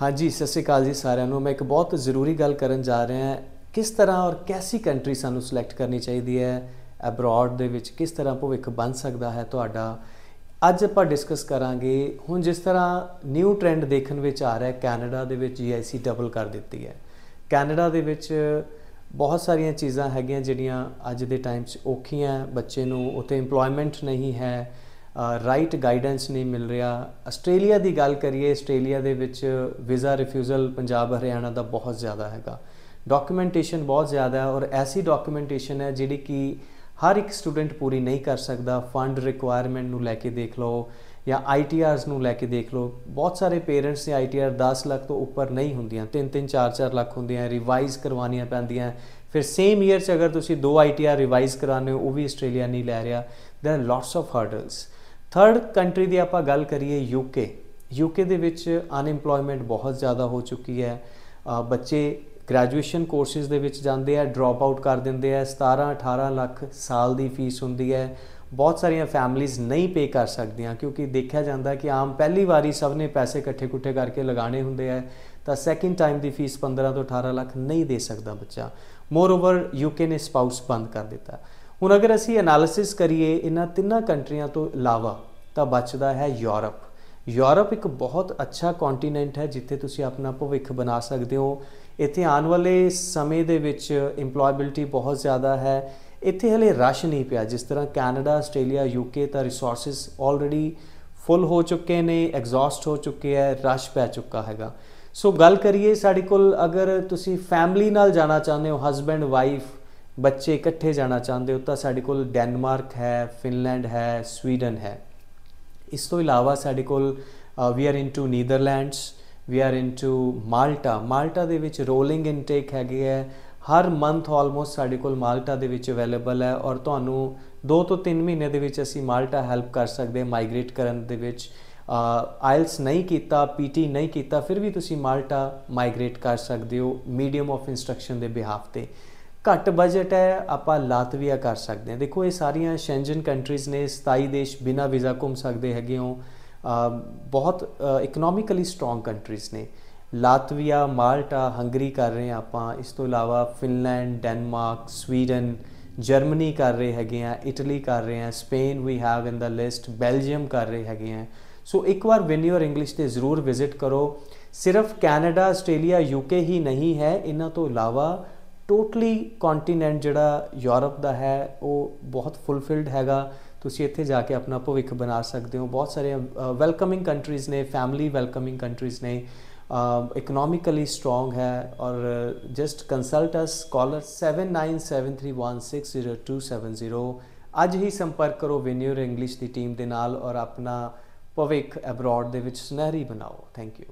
ਹਾਂਜੀ ਸਤਿ ਸ੍ਰੀ ਅਕਾਲ ਜੀ ਸਾਰਿਆਂ ਨੂੰ ਮੈਂ ਇੱਕ ਬਹੁਤ ਜ਼ਰੂਰੀ ਗੱਲ ਕਰਨ ਜਾ ਰਿਹਾ ਹਾਂ ਕਿਸ ਤਰ੍ਹਾਂ ਔਰ ਕੈਸੀ ਕੰਟਰੀ ਸਾਨੂੰ ਸਿਲੈਕਟ ਕਰਨੀ ਚਾਹੀਦੀ ਹੈ ਅਬਰਾਡ ਦੇ ਵਿੱਚ ਕਿਸ ਤਰ੍ਹਾਂ ਭਵਿੱਖ ਬਣ ਸਕਦਾ ਹੈ ਤੁਹਾਡਾ ਅੱਜ ਆਪਾਂ ਡਿਸਕਸ ਕਰਾਂਗੇ ਹੁਣ ਜਿਸ ਤਰ੍ਹਾਂ ਨਿਊ ਟ੍ਰੈਂਡ ਦੇਖਣ ਵਿੱਚ ਆ ਰਿਹਾ ਹੈ ਕੈਨੇਡਾ ਦੇ ਵਿੱਚ ਜੀਆਈਸੀ ਡਬਲ ਕਰ ਦਿੱਤੀ ਹੈ ਕੈਨੇਡਾ ਦੇ ਵਿੱਚ ਬਹੁਤ ਸਾਰੀਆਂ ਚੀਜ਼ਾਂ ਹੈਗੀਆਂ ਜਿਹੜੀਆਂ ਅੱਜ ਦੇ ਟਾਈਮ 'ਚ ਔਖੀਆਂ ਬੱਚੇ ਨੂੰ ਉੱਥੇ ਏਮਪਲੋਇਮੈਂਟ ਨਹੀਂ ਹੈ ਰਾਈਟ ਗਾਈਡੈਂਸ ਨਹੀਂ ਮਿਲ ਰਿਹਾ ਆਸਟ੍ਰੇਲੀਆ ਦੀ ਗੱਲ ਕਰੀਏ ਆਸਟ੍ਰੇਲੀਆ ਦੇ ਵਿੱਚ ਵੀਜ਼ਾ ਰਿਫਿਊਜ਼ਲ ਪੰਜਾਬ ਹਰਿਆਣਾ ਦਾ ਬਹੁਤ ਜ਼ਿਆਦਾ ਹੈਗਾ ਡਾਕੂਮੈਂਟੇਸ਼ਨ ਬਹੁਤ ਜ਼ਿਆਦਾ ਹੈ ਔਰ ਐਸੀ ਡਾਕੂਮੈਂਟੇਸ਼ਨ ਹੈ ਜਿਹੜੀ ਕਿ ਹਰ ਇੱਕ ਸਟੂਡੈਂਟ ਪੂਰੀ ਨਹੀਂ ਕਰ ਸਕਦਾ ਫੰਡ ਰਿਕੁਆਇਰਮੈਂਟ ਨੂੰ ਲੈ ਕੇ ਦੇਖ ਲਓ ਜਾਂ ਆਈਟੀਆਰਸ ਨੂੰ ਲੈ ਕੇ ਦੇਖ ਲਓ ਬਹੁਤ ਸਾਰੇ ਪੇਰੈਂਟਸ ਦੇ ਆਈਟੀਆਰ 10 ਲੱਖ ਤੋਂ ਉੱਪਰ ਨਹੀਂ ਹੁੰਦੀਆਂ 3-3 4-4 ਲੱਖ ਹੁੰਦੀਆਂ ਰਿਵਾਈਜ਼ ਕਰਵਾਉਣੀਆਂ ਪੈਂਦੀਆਂ ਫਿਰ ਸੇਮ ਈਅਰ 'ਚ ਅਗਰ ਤੁਸੀਂ ਦੋ ਆਈਟੀਆਰ ਰਿਵਾਈਜ਼ ਕਰਾਣੇ ਉਹ ਵੀ ਆਸਟ੍ਰੇਲੀਆ ਨਹੀਂ ਲੈ ਰਿਹਾ there are lots of hurdles third country ਦੀ ਆਪਾਂ ਗੱਲ ਕਰੀਏ ਯੂਕੇ ਯੂਕੇ ਦੇ ਵਿੱਚ ਅਨਇੰਪਲੋਇਮੈਂਟ ਬਹੁਤ ਜ਼ਿਆਦਾ ਹੋ ਚੁੱਕੀ ਹੈ ਬੱਚੇ ਗ੍ਰੈਜੂਏਸ਼ਨ ਕੋਰਸਿਸ ਦੇ ਵਿੱਚ ਜਾਂਦੇ ਆ ਡ੍ਰੌਪ ਆਊਟ ਕਰ ਦਿੰਦੇ ਆ 17 18 ਲੱਖ ਸਾਲ ਦੀ ਫੀਸ ਹੁੰਦੀ ਹੈ ਬਹੁਤ ਸਾਰੀਆਂ ਫੈਮਲੀਆਂ ਨਹੀਂ ਪੇ ਕਰ ਸਕਦੀਆਂ ਕਿਉਂਕਿ ਦੇਖਿਆ ਜਾਂਦਾ ਕਿ ਆਮ ਪਹਿਲੀ ਵਾਰੀ ਸਭ ਨੇ ਪੈਸੇ ਇਕੱਠੇ-ਕੁੱਠੇ ਕਰਕੇ ਲਗਾਣੇ ਹੁੰਦੇ ਆ ਤਾਂ ਸੈਕਿੰਡ ਟਾਈਮ ਦੀ ਫੀਸ 15 ਤੋਂ 18 ਲੱਖ ਨਹੀਂ ਦੇ ਸਕਦਾ ਬੱਚਾ ਮੋਰ ਓਵਰ ਯੂਕੇ ਨੇ ਸਪਾਊਸ ਬੰਦ ਕਰ ਦਿੱਤਾ ਹੁਣ ਅਗਰ ਅਸੀਂ ਐਨਾਲਿਸਿਸ ਕਰੀਏ ਇਹਨਾਂ ਤਿੰਨਾਂ ਕੰਟਰੀਆਂ ਤੋਂ ਇਲਾਵਾ ਤਾਂ ਬਚਦਾ ਹੈ ਯੂਰਪ ਯੂਰਪ ਇੱਕ ਬਹੁਤ ਅੱਛਾ ਕੰਟੀਨੈਂਟ ਹੈ ਜਿੱਥੇ ਤੁਸੀਂ ਆਪਣਾ ਭਵਿੱਖ ਬਣਾ ਸਕਦੇ ਹੋ ਇੱਥੇ ਆਉਣ ਵਾਲੇ ਸਮੇਂ ਦੇ ਵਿੱਚ EMPLOYABILITY ਬਹੁਤ ਜ਼ਿਆਦਾ ਹੈ ਇੱਥੇ ਹਲੇ ਰਸ਼ ਨਹੀਂ ਪਿਆ ਜਿਸ ਤਰ੍ਹਾਂ ਕੈਨੇਡਾ ਆਸਟ੍ਰੇਲੀਆ ਯੂਕੇ ਤਾਂ ਰਿਸੋਰਸਸ ਆਲਰੇਡੀ ਫੁੱਲ ਹੋ ਚੁੱਕੇ ਨੇ ਐਗਜ਼ੌਸਟ ਹੋ ਚੁੱਕੇ ਹੈ ਰਸ਼ ਪੈ ਚੁੱਕਾ ਹੈਗਾ ਸੋ ਗੱਲ ਕਰੀਏ ਸਾਡੇ ਕੋਲ ਅਗਰ ਤੁਸੀਂ ਫੈਮਿਲੀ ਨਾਲ ਜਾਣਾ ਚਾਹੁੰਦੇ ਹੋ ਹਸਬੰਡ ਵਾਈਫ ਬੱਚੇ ਇਕੱਠੇ ਜਾਣਾ ਚਾਹੁੰਦੇ ਹੋ ਤਾਂ ਸਾਡੇ ਕੋਲ ਡੈਨਮਾਰਕ ਹੈ ਫਿਨਲੈਂਡ ਹੈ ਸਵੀਡਨ ਹੈ ਇਸ ਤੋਂ ਇਲਾਵਾ ਸਾਡੇ ਕੋਲ we are into Netherlands we are into Malta Malta ਦੇ ਵਿੱਚ ਰੋਲਿੰਗ ਇਨਟੇਕ ਹੈਗੇ ਹੈ ਹਰ ਮੰਥ ਆਲਮੋਸਟ ਸਾਡੇ ਕੋਲ ਮਾਲਟਾ ਦੇ ਵਿੱਚ ਅਵੇਲੇਬਲ ਹੈ ਔਰ ਤੁਹਾਨੂੰ 2 ਤੋਂ 3 ਮਹੀਨੇ ਦੇ ਵਿੱਚ ਅਸੀਂ ਮਾਲਟਾ ਹੈਲਪ ਕਰ ਸਕਦੇ ਹਾਂ ਮਾਈਗ੍ਰੇਟ ਕਰਨ ਦੇ ਵਿੱਚ ਆਇਲਸ ਨਹੀਂ ਕੀਤਾ ਪੀਟੀ ਨਹੀਂ ਕੀਤਾ ਫਿਰ ਵੀ ਤੁਸੀਂ ਮਾਲਟਾ ਮਾਈਗ੍ਰੇਟ ਕਰ ਸਕਦੇ ਹੋ ਮੀਡੀਅਮ ਆਫ ਇਨਸਟਰਕਸ਼ਨ ਦੇ ਬਿਹਾਫ ਤੇ ਘੱਟ ਬਜਟ ਹੈ ਆਪਾਂ ਲਾਤਵੀਆ ਕਰ ਸਕਦੇ ਹਾਂ ਦੇਖੋ ਇਹ ਸਾਰੀਆਂ ਸ਼ੈਂਜਨ ਕੰਟਰੀਜ਼ ਨੇ 27 ਦੇਸ਼ ਬਿਨਾ ਵੀਜ਼ਾ ਘੁੰਮ ਸਕਦੇ ਹੈਗੇ ਹੋ ਬਹੁਤ ਇਕਨੋਮਿਕਲੀ ਸਟਰੋਂਗ ਕੰਟਰੀਜ਼ ਨੇ ਲਾਤਵੀਆ ਮਾਲਟਾ ਹੰਗਰੀ ਕਰ ਰਹੇ ਆ ਆਪਾਂ ਇਸ ਤੋਂ ਇਲਾਵਾ ਫਿਨਲੈਂਡ ਡੈਨਮਾਰਕ ਸਵੀਡਨ ਜਰਮਨੀ ਕਰ ਰਹੇ ਹੈਗੇ ਆ ਇਟਲੀ ਕਰ ਰਹੇ ਆ Spain we have in the list Belgium ਕਰ ਰਹੇ ਹੈਗੇ ਆ ਸੋ ਇੱਕ ਵਾਰ ਵੈਨ ਯੂ ਆਰ ਇੰਗਲਿਸ਼ ਤੇ ਜ਼ਰੂਰ ਵਿਜ਼ਿਟ ਕਰੋ ਸਿਰਫ ਕੈਨੇਡਾ ਆਸਟ੍ਰੇਲੀਆ ਯੂਕੇ ਹੀ ਨਹੀਂ ਹੈ ਇਹਨਾਂ ਤੋਂ ਇਲਾਵਾ ਟੋਟਲੀ ਕੰਟੀਨੈਂਟ ਜਿਹੜਾ ਯੂਰਪ ਦਾ ਹੈ ਉਹ ਬਹੁਤ ਫੁੱਲਫਿਲਡ ਹੈਗਾ ਤੁਸੀਂ ਇੱਥੇ ਜਾ ਕੇ ਆਪਣਾ ਭਵਿੱਖ ਬਣਾ ਸਕਦੇ ਹੋ ਬਹੁਤ ਸਾਰੇ ਵੈਲਕਮਿੰਗ ਕੰਟਰੀਜ਼ ਨੇ ਫੈਮਿਲੀ ਵੈਲਕਮਿੰਗ ਕੰਟਰੀਜ਼ ਨੇ ਇਕਨੋਮਿਕਲੀ ਸਟਰੋਂਗ ਹੈ ਔਰ ਜਸਟ ਕੰਸਲਟ ਅਸ ਕਾਲਰ 7973160270 ਅੱਜ ਹੀ ਸੰਪਰਕ ਕਰੋ ਵਿਨਿਊਰ ਇੰਗਲਿਸ਼ ਦੀ ਟੀਮ ਦੇ ਨਾਲ ਔਰ ਆਪਣਾ ਭਵਿੱਖ ਅਬਰੋਡ ਦੇ ਵਿੱਚ ਸੁਨਹਿਰੀ ਬਣਾਓ ਥੈਂਕ ਯੂ